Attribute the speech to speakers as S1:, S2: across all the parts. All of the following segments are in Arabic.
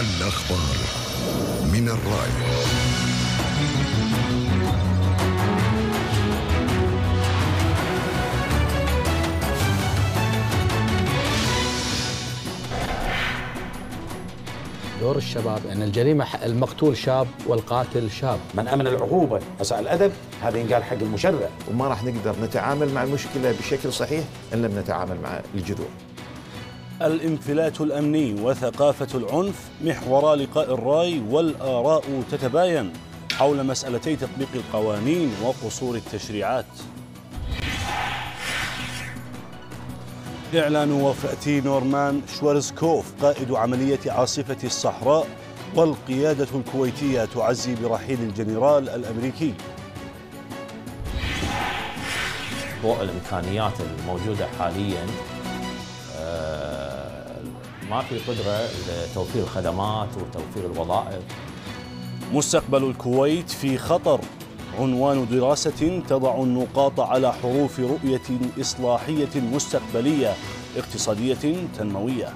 S1: الأخبار من الراية
S2: دور الشباب أن الجريمة المقتول شاب والقاتل شاب من أمن العقوبة أساء
S3: الأدب هذا ينقال حق المشرع وما راح نقدر نتعامل مع المشكلة بشكل صحيح إن لم نتعامل مع الجذور
S4: الانفلات الأمني وثقافة العنف محور لقاء الرأي والآراء تتباين حول مسألتي تطبيق القوانين وقصور التشريعات إعلان وفاة نورمان شوارزكوف قائد عملية عاصفة الصحراء والقيادة الكويتية تعزي برحيل الجنرال الأمريكي
S1: ضوء الإمكانيات الموجودة حاليا آه، ما في قدرة لتوفير الخدمات وتوفير الوظائف مستقبل الكويت في خطر
S4: عنوان دراسة تضع النقاط على حروف رؤية إصلاحية مستقبلية اقتصادية تنموية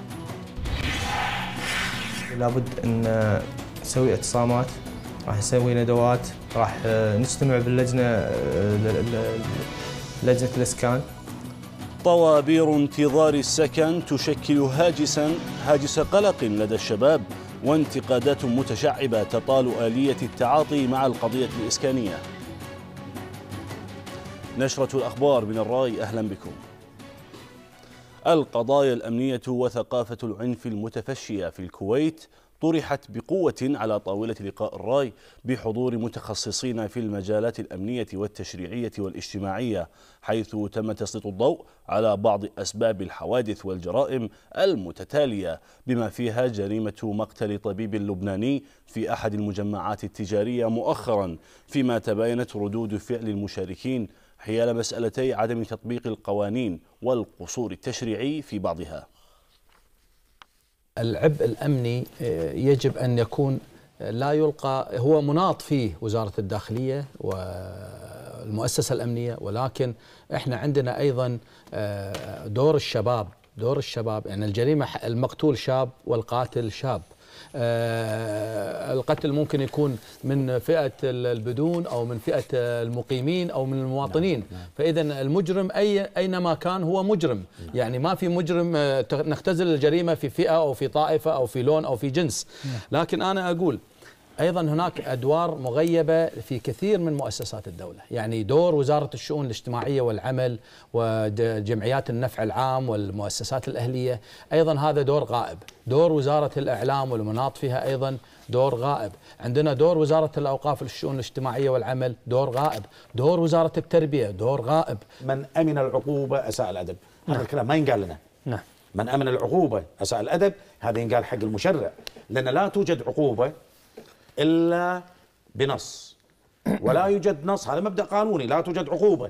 S5: لابد أن نسوي اعتصامات راح نسوي ندوات راح نجتمع باللجنة لجنة الإسكان
S4: طوابير انتظار السكن تشكل هاجسا هاجس قلق لدى الشباب وانتقادات متشعبة تطال آلية التعاطي مع القضية الإسكانية نشرة الأخبار من الرأي أهلا بكم القضايا الأمنية وثقافة العنف المتفشية في الكويت طرحت بقوة على طاولة لقاء الراي بحضور متخصصين في المجالات الأمنية والتشريعية والاجتماعية حيث تم تسليط الضوء على بعض أسباب الحوادث والجرائم المتتالية بما فيها جريمة مقتل طبيب لبناني في أحد المجمعات التجارية مؤخرا فيما تباينت ردود فعل المشاركين حيال مسألتي عدم تطبيق القوانين والقصور التشريعي في بعضها
S2: العبء الامني آه، يجب ان يكون آه، لا يلقى هو مناط فيه وزاره الداخليه والمؤسسه الامنيه ولكن احنا عندنا ايضا آه، دور الشباب دور الشباب يعني الجريمه المقتول شاب والقاتل شاب آه، القتل ممكن يكون من فئة البدون أو من فئة المقيمين أو من المواطنين نعم، نعم. فإذا المجرم أي أينما كان هو مجرم نعم. يعني ما في مجرم آه، نختزل الجريمة في فئة أو في طائفة أو في لون أو في جنس لكن أنا أقول ايضا هناك ادوار مغيبه في كثير من مؤسسات الدوله، يعني دور وزاره الشؤون الاجتماعيه والعمل وجمعيات النفع العام والمؤسسات الاهليه، ايضا هذا دور غائب، دور وزاره الاعلام والمناط فيها ايضا دور غائب، عندنا دور وزاره الاوقاف والشؤون الاجتماعيه والعمل دور غائب، دور وزاره التربيه دور غائب. من امن العقوبه اساء الادب، هذا نعم. الكلام ما ينقال لنا. نعم. من امن العقوبه اساء الادب، هذا ينقال حق المشرع، لان لا توجد عقوبه إلا بنص ولا يوجد نص هذا مبدأ قانوني لا توجد عقوبة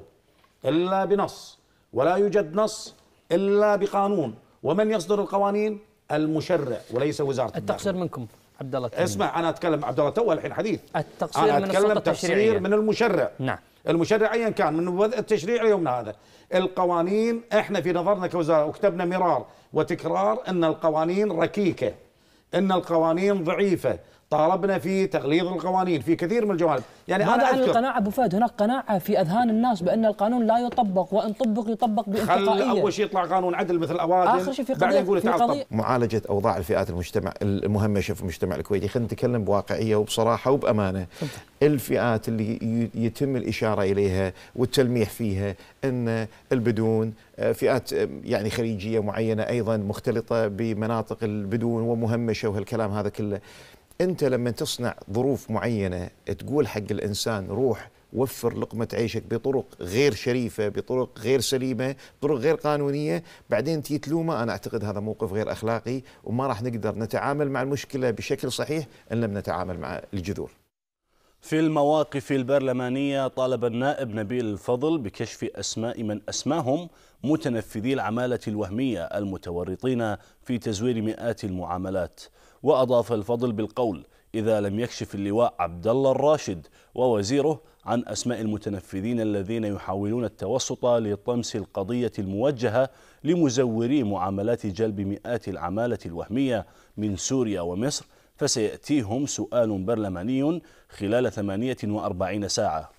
S2: إلا بنص ولا يوجد نص إلا بقانون ومن يصدر القوانين المشرع وليس وزارة التقصير منكم عبد الله اسمع أنا أتكلم عبد الله تو الحين حديث التقصير أنا أتكلم من التقصير من المشرع نعم المشرع ايا كان من بدء التشريع يومنا هذا القوانين احنا في نظرنا كوزاره وكتبنا مرار وتكرار ان القوانين ركيكه ان القوانين ضعيفه طالبنا في تغليظ القوانين في كثير من الجوانب يعني انا عن القناعه
S1: ابو فهد هناك قناعه في اذهان الناس بان القانون لا يطبق وان طبق يطبق بانتقائيه اول شيء
S2: يطلع قانون عدل مثل أوادم اخر
S1: شيء في
S3: قضيه يقول في قضية معالجه اوضاع الفئات المجتمع المهمشه في المجتمع الكويتي خلينا نتكلم بواقعيه وبصراحه وبامانه الفئات اللي يتم الاشاره اليها والتلميح فيها ان البدون آه، فئات آه، يعني خليجيه معينه ايضا مختلطه بمناطق البدون ومهمشه وهالكلام هذا كله انت لما تصنع ظروف معينه تقول حق الانسان روح وفر لقمه عيشك بطرق غير شريفه، بطرق غير سليمه، بطرق غير قانونيه، بعدين تجي تلومه انا اعتقد هذا موقف غير اخلاقي وما راح نقدر نتعامل مع المشكله بشكل صحيح ان لم نتعامل مع الجذور.
S4: في المواقف البرلمانية طالب النائب نبيل الفضل بكشف أسماء من أسماهم متنفذي العمالة الوهمية المتورطين في تزوير مئات المعاملات وأضاف الفضل بالقول إذا لم يكشف اللواء عبد الله الراشد ووزيره عن أسماء المتنفذين الذين يحاولون التوسط لطمس القضية الموجهة لمزوري معاملات جلب مئات العمالة الوهمية من سوريا ومصر فسيأتيهم سؤال برلماني خلال 48 ساعة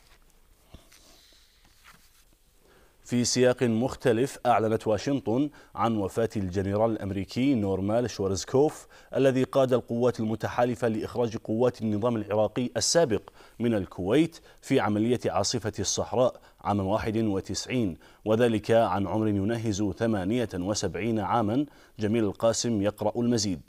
S4: في سياق مختلف أعلنت واشنطن عن وفاة الجنرال الأمريكي نورمال شوارزكوف الذي قاد القوات المتحالفة لإخراج قوات النظام العراقي السابق من الكويت في عملية عاصفة الصحراء عام 91 وذلك عن عمر يناهز 78 عاما جميل القاسم يقرأ المزيد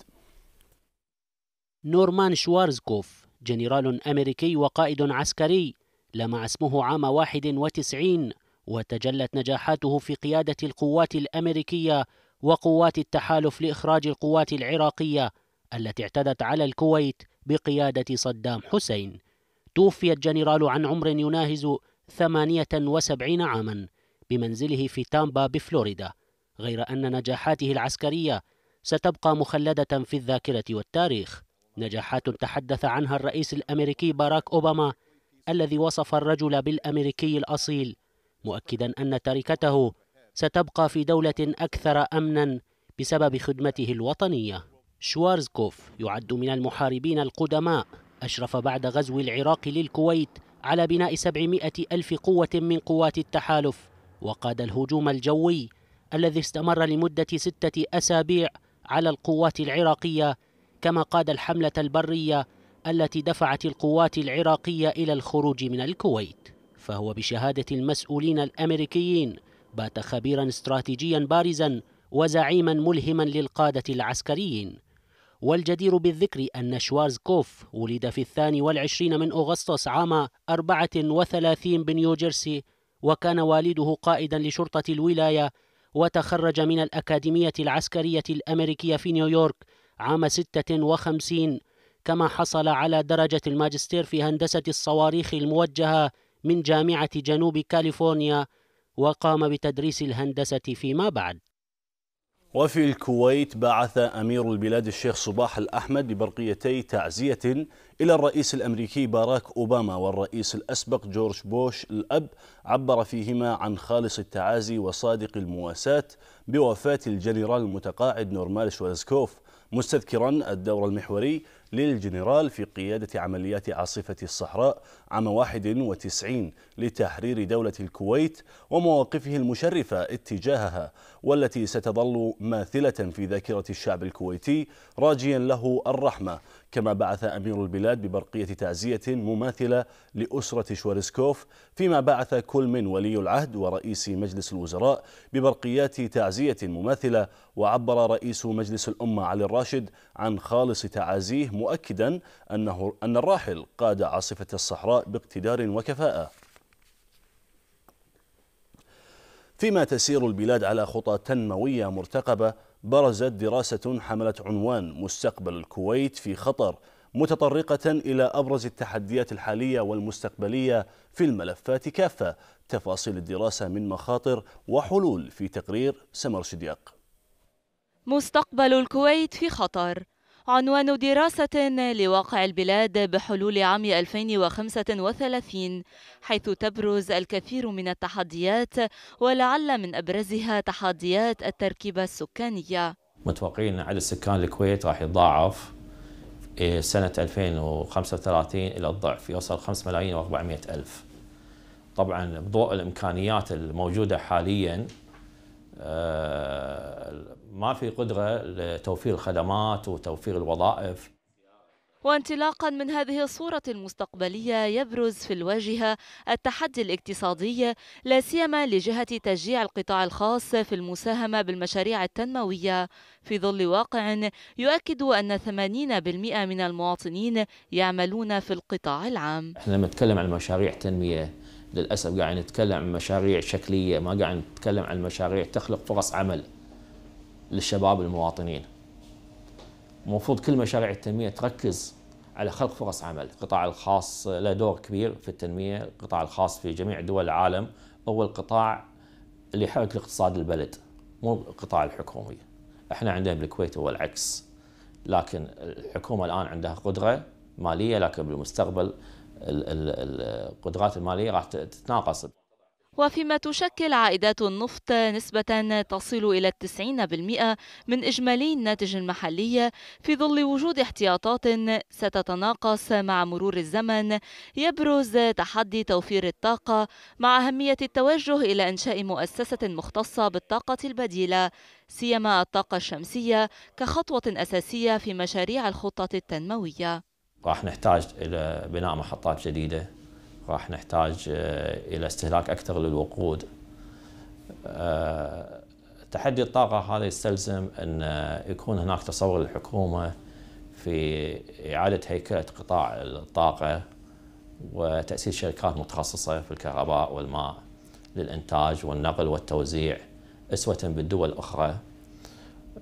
S6: نورمان شوارزكوف جنرال أمريكي وقائد عسكري لمع اسمه عام 91 وتجلت نجاحاته في قيادة القوات الأمريكية وقوات التحالف لإخراج القوات العراقية التي اعتدت على الكويت بقيادة صدام حسين توفي الجنرال عن عمر يناهز 78 عاما بمنزله في تامبا بفلوريدا غير أن نجاحاته العسكرية ستبقى مخلدة في الذاكرة والتاريخ نجاحات تحدث عنها الرئيس الأمريكي باراك أوباما الذي وصف الرجل بالأمريكي الأصيل مؤكدا أن تركته ستبقى في دولة أكثر أمنا بسبب خدمته الوطنية شوارزكوف يعد من المحاربين القدماء أشرف بعد غزو العراق للكويت على بناء 700 ألف قوة من قوات التحالف وقاد الهجوم الجوي الذي استمر لمدة ستة أسابيع على القوات العراقية كما قاد الحملة البرية التي دفعت القوات العراقية إلى الخروج من الكويت فهو بشهادة المسؤولين الأمريكيين بات خبيرا استراتيجيا بارزا وزعيما ملهما للقادة العسكريين والجدير بالذكر أن كوف ولد في الثاني والعشرين من أغسطس عام 34 بنيوجيرسي وكان والده قائدا لشرطة الولاية وتخرج من الأكاديمية العسكرية الأمريكية في نيويورك عام 56 كما حصل على درجة الماجستير في هندسة الصواريخ الموجهة من جامعة جنوب كاليفورنيا وقام بتدريس الهندسة فيما بعد
S4: وفي الكويت بعث أمير البلاد الشيخ صباح الأحمد ببرقيتي تعزية إلى الرئيس الأمريكي باراك أوباما والرئيس الأسبق جورج بوش الأب عبر فيهما عن خالص التعازي وصادق المواساة بوفاة الجنرال المتقاعد نورمال شوازكوف مستذكرا الدور المحوري للجنرال في قيادة عمليات عاصفة الصحراء عام 91 لتحرير دولة الكويت ومواقفه المشرفة اتجاهها والتي ستظل ماثلة في ذاكرة الشعب الكويتي راجيا له الرحمة كما بعث أمير البلاد ببرقية تعزية مماثلة لأسرة شوارسكوف فيما بعث كل من ولي العهد ورئيس مجلس الوزراء ببرقيات تعزية مماثلة وعبر رئيس مجلس الأمة علي الراشد عن خالص تعازيه مؤكدا أنه أن الراحل قاد عاصفة الصحراء باقتدار وكفاءة فيما تسير البلاد على خطى تنموية مرتقبة برزت دراسة حملت عنوان مستقبل الكويت في خطر متطرقة إلى أبرز التحديات الحالية والمستقبلية في الملفات كافة تفاصيل الدراسة من مخاطر وحلول في تقرير سمر شدياق
S7: مستقبل الكويت في خطر عنوان دراسة لواقع البلاد بحلول عام 2035 حيث تبرز الكثير من التحديات ولعل من أبرزها تحديات التركيبة السكانية
S1: متوقعين عدد سكان الكويت راح يتضاعف سنة 2035 إلى الضعف يوصل 5 ملايين و400 ألف طبعا بضوء الإمكانيات الموجودة حالياً آه، ما في قدرة لتوفير الخدمات وتوفير الوظائف
S7: وانطلاقا من هذه الصورة المستقبلية يبرز في الواجهة التحدي الاقتصادي لا سيما لجهة تشجيع القطاع الخاص في المساهمة بالمشاريع التنموية في ظل واقع يؤكد أن 80% من المواطنين يعملون في القطاع العام.
S1: احنا لما نتكلم عن مشاريع تنمية للاسف قاعد نتكلم عن مشاريع شكليه ما قاعد نتكلم عن مشاريع تخلق فرص عمل للشباب المواطنين. المفروض كل مشاريع التنميه تركز على خلق فرص عمل، القطاع الخاص له دور كبير في التنميه، القطاع الخاص في جميع دول العالم هو القطاع اللي يحرك الاقتصاد البلد مو القطاع الحكومي. احنا عندنا بالكويت هو العكس. لكن الحكومه الان عندها قدره ماليه لكن بالمستقبل القدرات الماليه راح تتناقص
S7: وفيما تشكل عائدات النفط نسبة تصل إلى 90% من إجمالي الناتج المحلي في ظل وجود احتياطات ستتناقص مع مرور الزمن يبرز تحدي توفير الطاقة مع أهمية التوجه إلى إنشاء مؤسسة مختصة بالطاقة البديلة سيما الطاقة الشمسية كخطوة أساسية في مشاريع الخطة التنموية
S1: راح نحتاج إلى بناء محطات جديدة راح نحتاج آه، إلى استهلاك أكثر للوقود آه، تحدي الطاقة هذا يستلزم أن آه، يكون هناك تصور للحكومة في إعادة هيكلة قطاع الطاقة وتأسيس شركات متخصصة في الكهرباء والماء للإنتاج والنقل والتوزيع أسوة بالدول الأخرى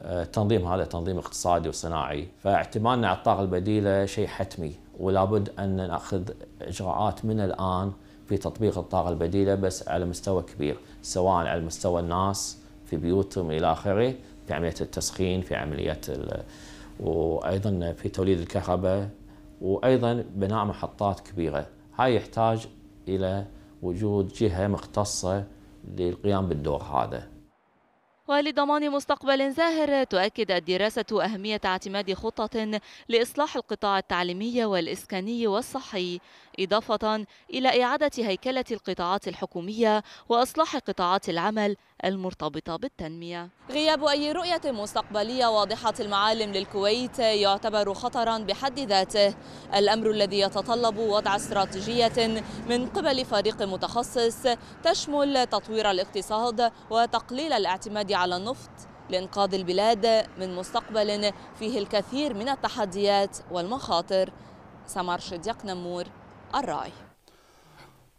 S1: آه، تنظيم هذا تنظيم اقتصادي وصناعي فاعتمادنا على الطاقة البديلة شيء حتمي ولابد أن نأخذ إجراءات من الآن في تطبيق الطاقة البديلة بس على مستوى كبير سواء على مستوى الناس في بيوتهم إلى آخره في عملية التسخين في عملية وأيضا في توليد الكهرباء وأيضا بناء محطات كبيرة هاي يحتاج إلى وجود جهة مختصة للقيام بالدور هذا
S7: ولضمان مستقبل زاهر تؤكد الدراسة أهمية اعتماد خطة لإصلاح القطاع التعليمي والإسكاني والصحي إضافة إلى إعادة هيكلة القطاعات الحكومية وإصلاح قطاعات العمل المرتبطة بالتنمية غياب أي رؤية مستقبلية واضحة المعالم للكويت يعتبر خطرا بحد ذاته الأمر الذي يتطلب وضع استراتيجية من قبل فريق متخصص تشمل تطوير الاقتصاد وتقليل الاعتماد على النفط لإنقاذ البلاد من مستقبل فيه الكثير من التحديات والمخاطر سمر شديق نمور الرأي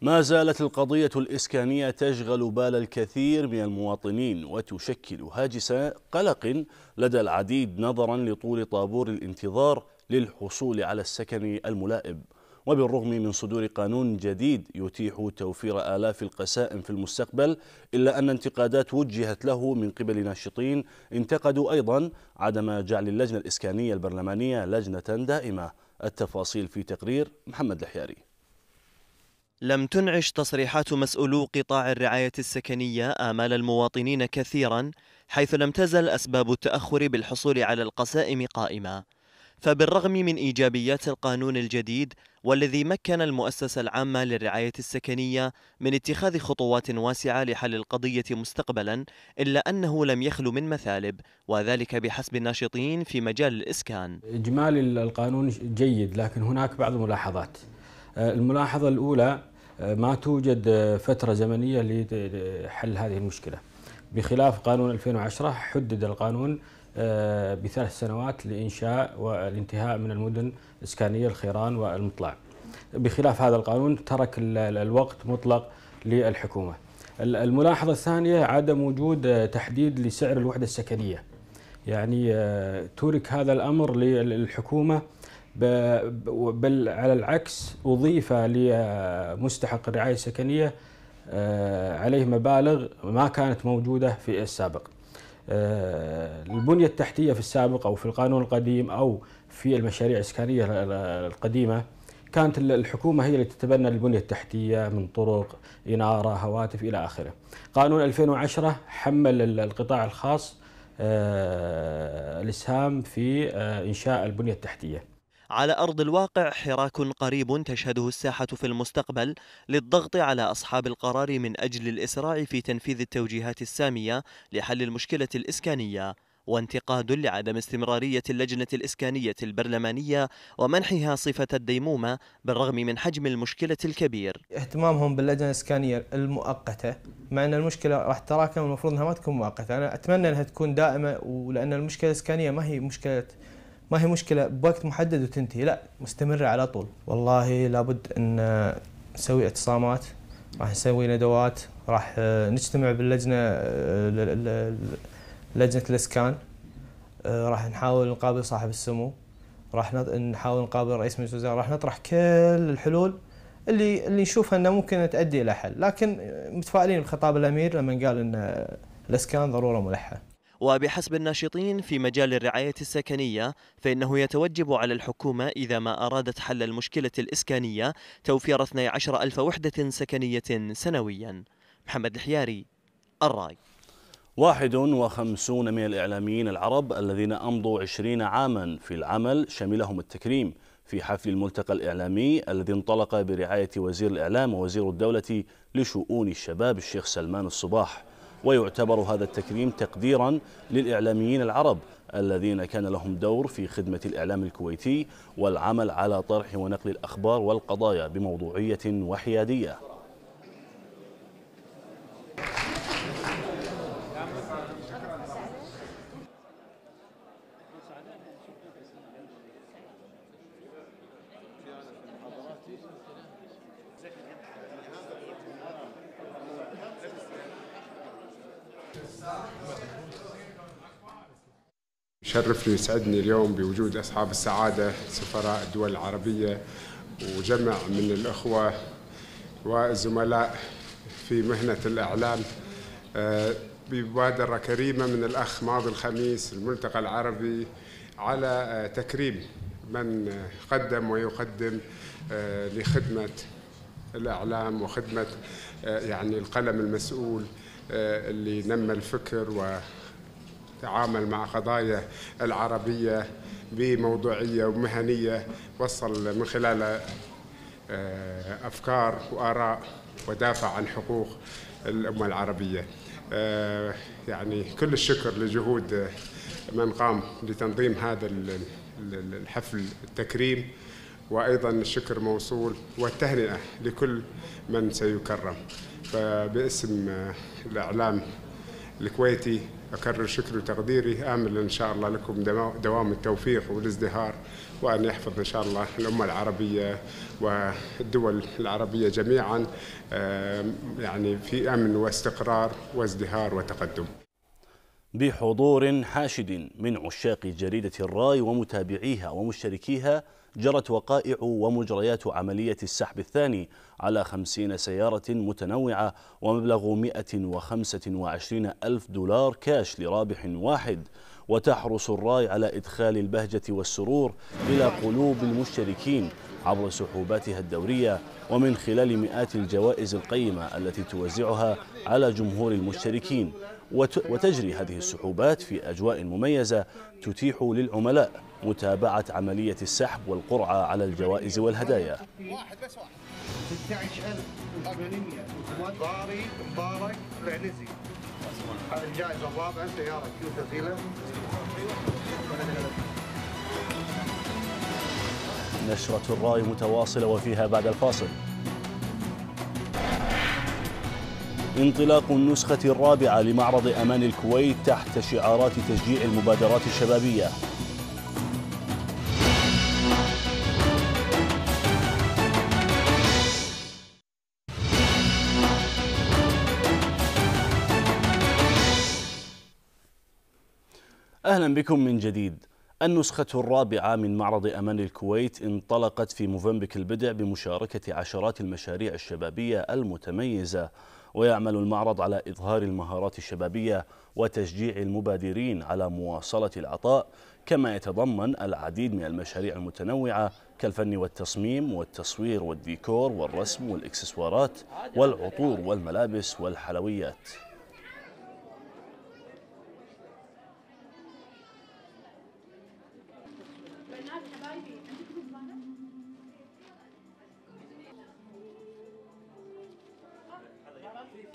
S4: ما زالت القضية الإسكانية تشغل بال الكثير من المواطنين وتشكل هاجس قلق لدى العديد نظرا لطول طابور الانتظار للحصول على السكن الملائم وبالرغم من صدور قانون جديد يتيح توفير آلاف القسائم في المستقبل إلا أن انتقادات وجهت له من قبل ناشطين انتقدوا أيضا عدم جعل اللجنة الإسكانية البرلمانية لجنة
S3: دائمة التفاصيل في تقرير محمد الحياري لم تنعش تصريحات مسؤولو قطاع الرعاية السكنية آمال المواطنين كثيرا حيث لم تزل أسباب التأخر بالحصول على القسائم قائمة فبالرغم من إيجابيات القانون الجديد والذي مكن المؤسسة العامة للرعاية السكنية من اتخاذ خطوات واسعة لحل القضية مستقبلا إلا أنه لم يخل من مثالب وذلك بحسب الناشطين في مجال الإسكان
S5: إجمالي القانون جيد لكن هناك بعض الملاحظات الملاحظة الأولى ما توجد فترة زمنية لحل هذه المشكلة بخلاف قانون 2010 حدد القانون آه، بثلاث سنوات لإنشاء والانتهاء من المدن الإسكانية الخيران والمطلع بخلاف هذا القانون ترك الوقت مطلق للحكومة الملاحظة الثانية عدم وجود تحديد لسعر الوحدة السكنية يعني آه، ترك هذا الأمر للحكومة بل على العكس أضيف لمستحق الرعاية السكنية آه، عليه مبالغ ما كانت موجودة في السابق آه، البنية التحتية في السابق أو في القانون القديم أو في المشاريع الإسكانية القديمة كانت الحكومة هي التي تتبنى البنية التحتية من طرق إنارة هواتف إلى آخره قانون 2010 حمل القطاع الخاص آه، الإسهام في آه، إنشاء البنية التحتية
S3: على أرض الواقع حراك قريب تشهده الساحة في المستقبل للضغط على أصحاب القرار من أجل الإسراع في تنفيذ التوجيهات السامية لحل المشكلة الإسكانية وانتقاد لعدم استمرارية اللجنة الإسكانية البرلمانية ومنحها صفة الديمومة بالرغم من حجم المشكلة الكبير
S5: اهتمامهم باللجنة الإسكانية المؤقتة مع أن المشكلة راح تتراكم المفروض أنها ما تكون مؤقتة أنا أتمنى أنها تكون دائمة ولأن المشكلة الإسكانية ما هي مشكلة ما هي مشكله بوقت محدد وتنتهي لا مستمره على طول والله لابد ان نسوي اعتصامات راح نسوي ندوات راح آه، نجتمع باللجنه آه، لجنه الاسكان آه، راح نحاول نقابل صاحب السمو راح نحاول نقابل رئيس مجلس الوزراء راح نطرح كل الحلول اللي اللي نشوفها انه ممكن تؤدي الى حل لكن متفائلين بخطاب الامير لما قال ان الاسكان ضروره ملحه
S3: وبحسب الناشطين في مجال الرعاية السكنية فإنه يتوجب على الحكومة إذا ما أرادت حل المشكلة الإسكانية توفير 12 ألف وحدة سكنية سنويا محمد الحياري الرأي 51
S4: من الإعلاميين العرب الذين أمضوا 20 عاما في العمل شملهم التكريم في حفل الملتقى الإعلامي الذي انطلق برعاية وزير الإعلام ووزير الدولة لشؤون الشباب الشيخ سلمان الصباح ويعتبر هذا التكريم تقديرا للإعلاميين العرب الذين كان لهم دور في خدمة الإعلام الكويتي والعمل على طرح ونقل الأخبار والقضايا بموضوعية وحيادية
S8: يشرفني ويسعدني اليوم بوجود أصحاب السعادة سفراء الدول العربية وجمع من الأخوة والزملاء في مهنة الإعلام آه، بمبادرة كريمة من الأخ ماضي الخميس الملتقى العربي على آه، تكريم من قدم ويقدم آه، لخدمة الإعلام وخدمة يعني القلم المسؤول آه، اللي نمى الفكر وتعامل مع قضايا العربية بموضوعية ومهنية وصل من خلال آه، أفكار وآراء ودافع عن حقوق الأمة العربية آه، يعني كل الشكر لجهود من قام لتنظيم هذا الحفل التكريم وأيضا الشكر موصول والتهنئة لكل من سيكرم فباسم الإعلام الكويتي أكرر شكري وتقديري آمل إن شاء الله لكم دوام التوفيق والازدهار وأن يحفظ إن شاء الله الأمة العربية والدول العربية جميعا يعني في أمن واستقرار وازدهار وتقدم
S4: بحضور حاشد من عشاق جريدة الراي ومتابعيها ومشتركيها جرت وقائع ومجريات عملية السحب الثاني على خمسين سيارة متنوعة ومبلغ 125 ألف دولار كاش لرابح واحد وتحرص الراي على إدخال البهجة والسرور إلى قلوب المشتركين عبر سحوباتها الدورية ومن خلال مئات الجوائز القيمة التي توزعها على جمهور المشتركين وتجري هذه السحوبات في أجواء مميزة تتيح للعملاء متابعة عملية السحب والقرعة على الجوائز والهدايا
S9: واحد بس واحد 16800
S6: مبارك العنزي هذه الجائزة الرابعة سيارة كيو
S4: نشرة الراي متواصلة وفيها بعد الفاصل انطلاق النسخة الرابعة لمعرض أمان الكويت تحت شعارات تشجيع المبادرات الشبابية أهلا بكم من جديد النسخة الرابعة من معرض أمان الكويت انطلقت في موفمبيك البدع بمشاركة عشرات المشاريع الشبابية المتميزة ويعمل المعرض على إظهار المهارات الشبابية وتشجيع المبادرين على مواصلة العطاء كما يتضمن العديد من المشاريع المتنوعة كالفن والتصميم والتصوير والديكور والرسم والإكسسوارات والعطور والملابس والحلويات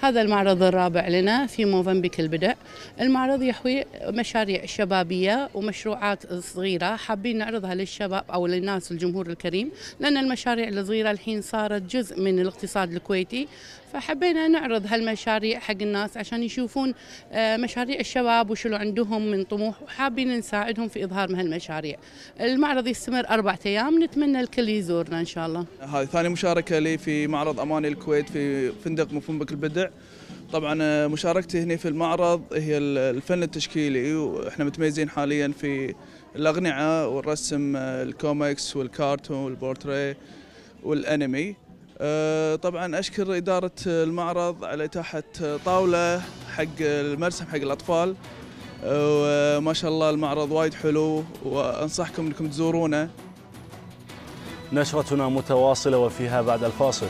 S6: هذا المعرض الرابع لنا في موفنبيك البدء المعرض يحوي مشاريع شبابية ومشروعات صغيرة حابين نعرضها للشباب أو للناس الجمهور الكريم لأن المشاريع الصغيرة الحين صارت جزء من الاقتصاد الكويتي فحبينا نعرض هالمشاريع حق الناس عشان يشوفون آه، مشاريع الشباب وشلو عندهم من طموح وحابين نساعدهم في إظهار هالمشاريع المعرض يستمر أربعة أيام نتمنى الكل يزورنا إن شاء الله
S4: هذه ثاني مشاركة لي في معرض أماني الكويت في فندق مفنبك البدع طبعا آه، مشاركتي هنا في المعرض هي الفن التشكيلي واحنا متميزين حاليا في الاغنعه والرسم آه، الكوميكس والكارتون والبورتريه والانمي آه، طبعا اشكر اداره المعرض على اتاحه طاوله حق المرسم حق الاطفال وما شاء الله المعرض وايد حلو وانصحكم انكم تزورونه نشرتنا متواصله وفيها بعد الفاصل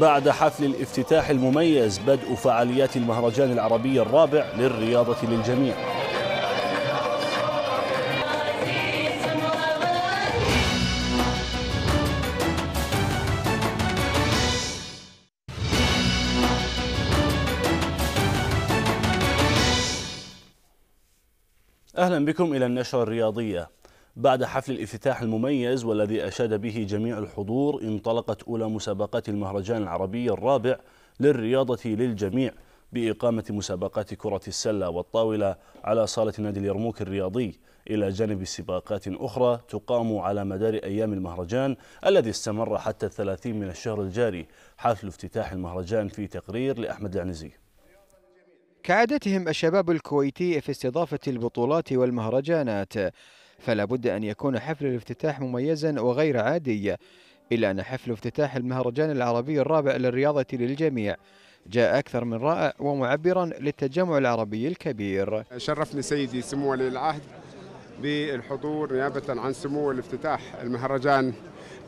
S4: بعد حفل الافتتاح المميز بدء فعاليات المهرجان العربي الرابع للرياضة للجميع أهلا بكم إلى النشرة الرياضية بعد حفل الافتتاح المميز والذي أشاد به جميع الحضور انطلقت أولى مسابقات المهرجان العربي الرابع للرياضة للجميع بإقامة مسابقات كرة السلة والطاولة على صالة نادي اليرموك الرياضي إلى جانب سباقات أخرى تقام على مدار أيام المهرجان الذي استمر حتى الثلاثين من الشهر الجاري حفل افتتاح المهرجان في تقرير لأحمد العنزي
S10: كعادتهم الشباب الكويتي في استضافة البطولات والمهرجانات فلا بد أن يكون حفل الافتتاح مميزا وغير عادي إلا أن حفل افتتاح المهرجان العربي الرابع للرياضة للجميع جاء أكثر من رائع ومعبرا للتجمع العربي الكبير شرفني سيدي سمو ولي العهد بالحضور نيابة عن سمو
S8: الافتتاح المهرجان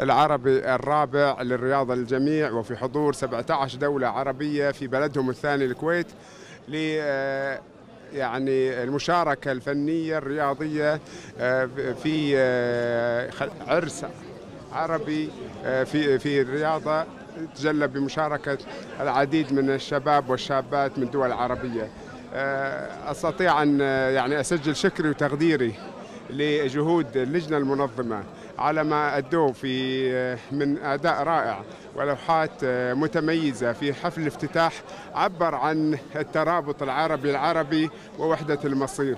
S8: العربي الرابع للرياضة للجميع وفي حضور 17 دولة عربية في بلدهم الثاني الكويت يعني المشاركة الفنية الرياضية آه، في آه، عرس عربي آه، في في الرياضة تجلى بمشاركة العديد من الشباب والشابات من دول عربية أستطيع أن يعني أسجل شكري وتقديري لجهود اللجنة المنظمة على ما أدوه في آه، من أداء رائع ولوحات آه، متميزة في حفل الافتتاح عبر عن الترابط العربي العربي ووحدة المصير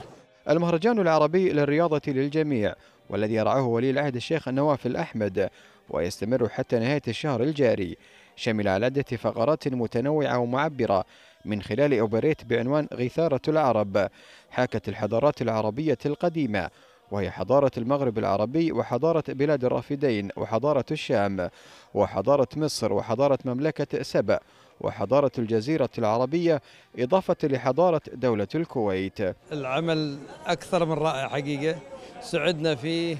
S10: المهرجان العربي للرياضة للجميع والذي يرعاه ولي العهد الشيخ النواف الأحمد ويستمر حتى نهاية الشهر الجاري شمل على عدة فقرات متنوعة ومعبرة من خلال أوبريت بعنوان غثارة العرب حاكت الحضارات العربية القديمة وهي حضارة المغرب العربي وحضارة بلاد الرافدين وحضارة الشام وحضارة مصر وحضارة مملكة سبأ وحضارة الجزيرة العربية إضافة لحضارة دولة الكويت
S2: العمل أكثر من رائع حقيقة سعدنا فيه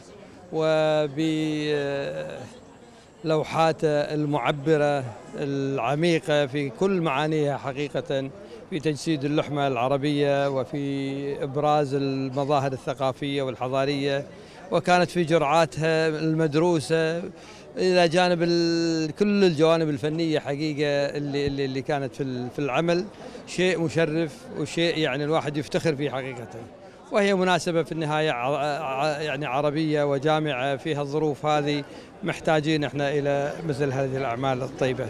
S2: وبلوحاته المعبرة العميقة في كل معانيها حقيقة في تجسيد اللحمة العربية وفي إبراز المظاهر الثقافية والحضارية وكانت في جرعاتها المدروسة إلى جانب كل الجوانب الفنية حقيقة اللي, اللي, اللي كانت في العمل شيء مشرف وشيء يعني الواحد يفتخر فيه حقيقة وهي مناسبة في النهاية يعني عربية وجامعة فيها الظروف هذه محتاجين احنا إلى مثل هذه الأعمال الطيبة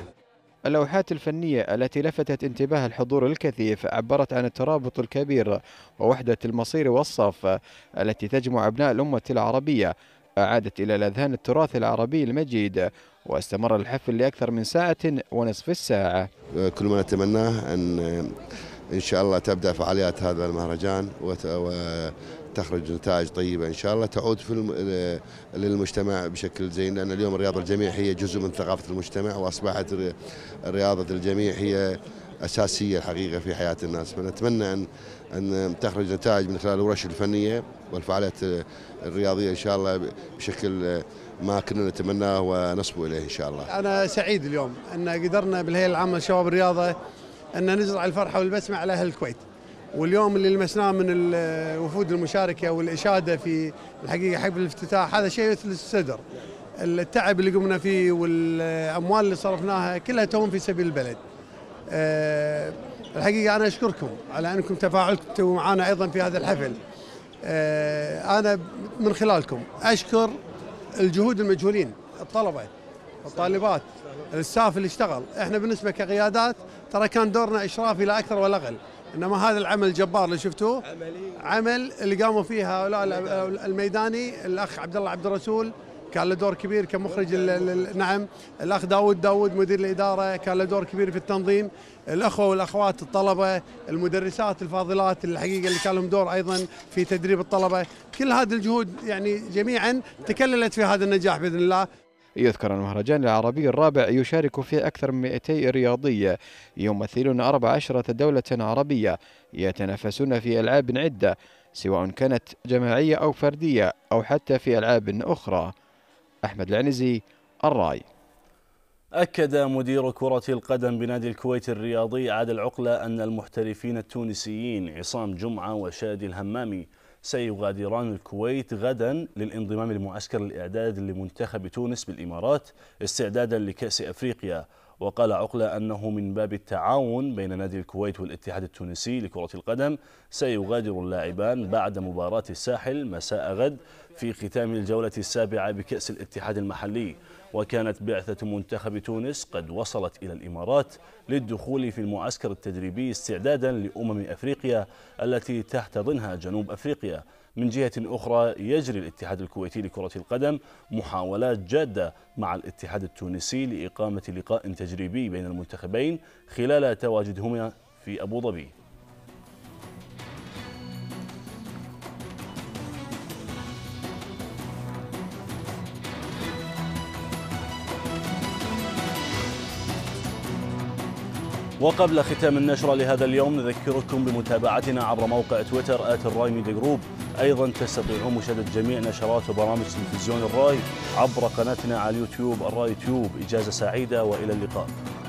S10: اللوحات الفنية التي لفتت انتباه الحضور الكثيف عبرت عن الترابط الكبير ووحدة المصير والصف التي تجمع أبناء الأمة العربية أعادت إلى الأذهان التراث العربي المجيد واستمر الحفل لأكثر من ساعة ونصف الساعة
S4: كل ما نتمناه أن إن شاء الله تبدأ فعاليات هذا المهرجان و... تخرج نتائج طيبه ان شاء الله تعود في للمجتمع بشكل زين لان اليوم الرياضه الجميع هي جزء من ثقافه المجتمع واصبحت رياضه الجميع هي اساسيه الحقيقه في حياه الناس فنتمنى ان ان تخرج نتائج من خلال الورش الفنيه والفعاليات الرياضيه ان شاء الله بشكل ما كنا نتمناه ونصبو اليه ان شاء الله.
S9: انا سعيد اليوم ان قدرنا بالهيئه العامه لشباب الرياضه ان نزرع الفرحه والبسمه على اهل الكويت. واليوم اللي لمسناه من الوفود المشاركه والاشاده في الحقيقه حفل الافتتاح هذا شيء مثل الصدر. التعب اللي قمنا فيه والاموال اللي صرفناها كلها تهم في سبيل البلد. أه الحقيقه انا اشكركم على انكم تفاعلتوا معنا ايضا في هذا الحفل. أه انا من خلالكم اشكر الجهود المجهولين الطلبه الطالبات الساف اللي اشتغل احنا بالنسبه كقيادات ترى كان دورنا اشرافي لا اكثر ولا اقل انما هذا العمل الجبار اللي شفتوه عملي عمل اللي قاموا فيه هؤلاء الميداني الاخ عبد الله عبد الرسول كان له دور كبير كمخرج نعم الاخ داود داود مدير الاداره كان له دور كبير في التنظيم الاخوه والاخوات الطلبه المدرسات الفاضلات الحقيقه اللي كان لهم دور ايضا في تدريب الطلبه كل هذه الجهود يعني جميعا تكللت في هذا النجاح باذن الله
S10: يذكر المهرجان العربي الرابع يشارك فيه أكثر من 200 رياضي يمثلون 14 دولة عربية يتنافسون في ألعاب عدة سواء كانت جماعية أو فردية أو حتى في ألعاب أخرى أحمد العنزي الرأي أكد مدير كرة
S4: القدم بنادي الكويت الرياضي عادل عقلة أن المحترفين التونسيين عصام جمعة وشادي الهمامي سيغادران الكويت غدا للانضمام لمعسكر الإعداد لمنتخب تونس بالإمارات استعدادا لكأس أفريقيا وقال عقلة أنه من باب التعاون بين نادي الكويت والاتحاد التونسي لكرة القدم سيغادر اللاعبان بعد مباراة الساحل مساء غد في ختام الجولة السابعة بكأس الاتحاد المحلي وكانت بعثة منتخب تونس قد وصلت إلى الإمارات للدخول في المعسكر التدريبي استعدادا لأمم أفريقيا التي تحتضنها جنوب أفريقيا من جهة أخرى يجري الاتحاد الكويتي لكرة القدم محاولات جادة مع الاتحاد التونسي لإقامة لقاء تجريبي بين المنتخبين خلال تواجدهما في أبو ظبي وقبل ختام النشرة لهذا اليوم نذكركم بمتابعتنا عبر موقع تويتر آت الرايميديا جروب أيضا تستطيعون مشاهدة جميع نشرات وبرامج تلفزيون الرأي عبر قناتنا على اليوتيوب الرأي تيوب إجازة سعيدة وإلى اللقاء